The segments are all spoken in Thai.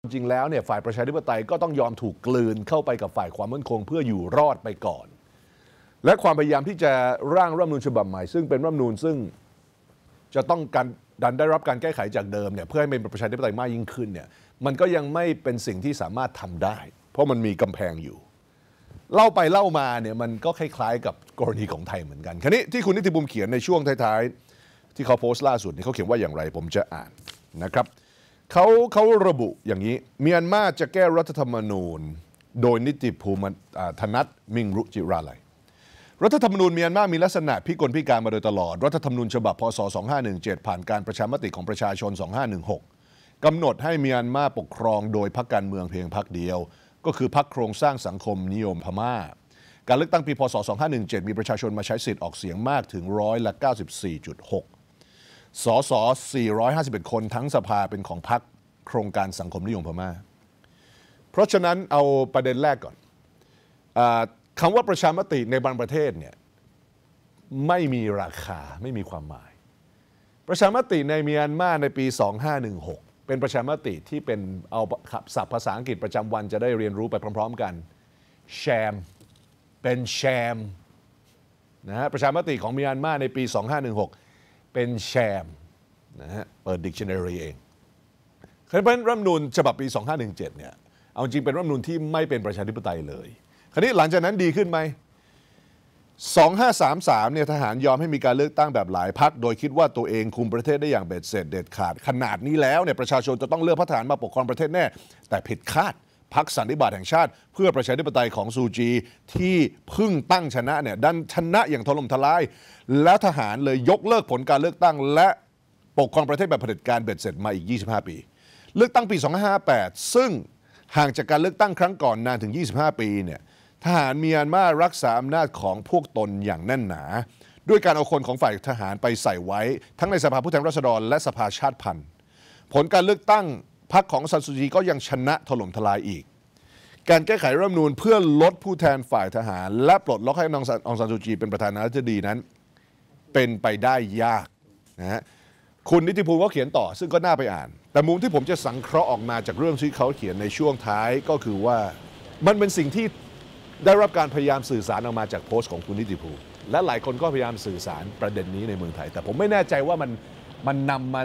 จริงแล้วเนี่ยฝ่ายประชาธิปไตยก็ต้องยอมถูกกลืนเข้าไปกับฝ่ายความมั่นคงเพื่ออยู่รอดไปก่อน และความพยายามที่จะร่างรัฐมนูลฉบับใหม่ซึ่งเป็นรัฐมนูลซึ่งจะต้องการดันได้รับการแก้ไขจากเดิมเนี่ยเพื่อให้เป็นประชาธิปไตยมากยิ่งขึ้นเนี่ยมันก็ยังไม่เป็นสิ่งที่สามารถทำได้ เพราะมันมีกำแพงอยู่ เล่าไปเล่ามาเนี่ยมันก็คล้าย ๆ กับกรณีของไทยเหมือนกันคันนี้ที่คุณนิติบุญเขียนในช่วงท้ายๆที่เขาโพสต์ล่าสุดนี่เขาเขียนว่าอย่างไรผมจะอ่านนะครับเขาเขาระบุอย่างนี้เมียนมาจะแก้รัฐธรรมนูญ โดยนิติภูมิธนัทมิงรุจิราลัยรัฐธรรมนูญเมียนมามีลักษณะพิกลพิการมาโดยตลอดรัฐธรรมนูญฉบับพศ2517 ผ่านการประชามติของประชาชน 2516กำหนดให้เมียนมาปกครองโดยพรรคการเมืองเพียงพรรคเดียว ก็คือพรรคโครงสร้างสังคมนิยมพมา่า การเลือกตั้งปีพศ 2517มีประชาชนมาใช้สิทธิ์ออกเสียงมากถึงร้อยละ94.6สส 451 คนทั้งสภาเป็นของพรรคโครงการสังคมนิยมพมา่า เพราะฉะนั้นเอาประเด็นแรกก่อนอคำว่าประชามติในบางประเทศเนี่ยไม่มีราคาไม่มีความหมาย ประชามติในเมียนมาในปี 2516 เป็นประชามติที่เป็น เอาขับศัพท์ภาษาอังกฤษประจำวันจะได้เรียนรู้ไปพร้อมๆกัน แชมเป็นแชมนะฮะ ประชามติของเมียนมาในปี 2516เป็นแชมนะฮะเปิดดิกชันนารีเองครานี้เป็นรัฐมนูญฉบับปี 2517 เนี่ย เอาจริงเป็นรัฐมนูญที่ไม่เป็นประชาธิปไตยเลย คราวนี้หลังจากนั้นดีขึ้นไหม 2533เนี่ยทหารยอมให้มีการเลือกตั้งแบบหลายพักโดยคิดว่าตัวเองคุมประเทศได้อย่างเบ็ดเสร็จ เด็ดขาด ขนาดนี้แล้วเนี่ยประชาชนจะต้องเลือกพะทหารมาปกครองประเทศแน่แต่ผิดคาดพักสันนิบาตแห่งชาติเพื่อประชาธิปไตยของซูจีที่เพิ่งตั้งชนะเนี่ยดันชนะอย่างทลมทลาย แล้วทหารเลยยกเลิกผลการเลือกตั้ง และปกครองประเทศแบบเผด็จการเบ็ดเสร็จมาอีก25 ปี เลือกตั้งปี 258ซึ่งห่างจากการเลือกตั้งครั้งก่อนนานถึง 25 ปีเนี่ยทหารเมียนมารักษาอำนาจของพวกตนอย่างแน่นหนา ด้วยการเอาคนของฝ่ายทหารไปใส่ไว้ทั้งในสภาผู้แทนราษฎรและสภาชาติพันธุ์ผลการเลือกตั้งพรรคของซันซูจีก็ยังชนะถล่มทลายอีก การแก้ไขรัฐมนูญเพื่อลดผู้แทนฝ่ายทหารและปลดล็อกให้นองซันซูจีเป็นประธานาธิบดีนั้น เป็นไปได้ยากนะฮะคุณนิติภูมิก็เขียนต่อซึ่งก็น่าไปอ่าน แต่มุมที่ผมจะสังเคราะห์ออกมาจากเรื่องที่เขาเขียนในช่วงท้ายก็คือว่ามันเป็นสิ่งที่ได้รับการพยายามสื่อสารออกมาจากโพสต์ของคุณนิติภูมิและหลายคนก็พยายามสื่อสารประเด็นนี้ในเมืองไทย แต่ผมไม่แน่ใจว่ามันมันนำมา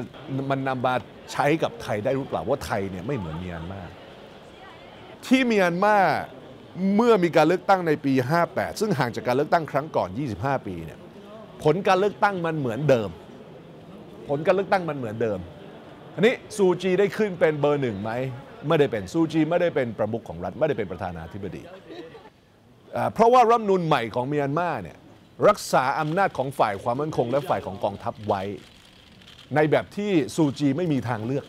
มันนำมาใช้กับไทยได้หรือเปล่าว่าไทยเนี่ยไม่เหมือนเมียนมา ที่เมียนมา เมื่อมีการเลือกตั้งในปี 58 ซึ่งห่างจากการเลือกตั้งครั้งก่อน 25 ปีเนี่ยผลการเลือกตั้งมันเหมือนเดิม ผลการเลือกตั้งมันเหมือนเดิมอันนี้ซูจีได้ขึ้นเป็นเบอร์หนึ่งไหม ไม่ได้เป็นซูจีไม่ได้เป็นประมุขของรัฐไม่ได้เป็นประธานาธิบดีเพราะว่ารัฐนูลใหม่ของเมียนมาเนี่ยรักษาอำนาจของฝ่ายความมั่นคง และฝ่ายของกองทัพไว้ในแบบที่ซูจีไม่มีทางเลือก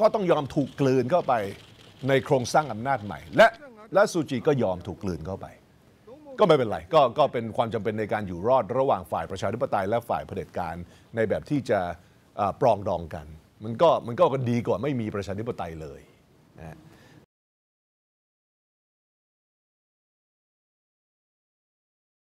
ก็ต้องยอมถูกกลืนเข้าไปในโครงสร้างอำนาจใหม่ และและซูจีก็ยอมถูกกลืนเข้าไป ก็ไม่เป็นไร ก็ก็เป็นความจำเป็นในการอยู่รอดระหว่างฝ่ายประชาธิปไตย และฝ่ายเผด็จการในแบบที่จะปรองดองกัน มันก็มันก็ดีกว่าไม่มีประชาธิปไตยเลยนะ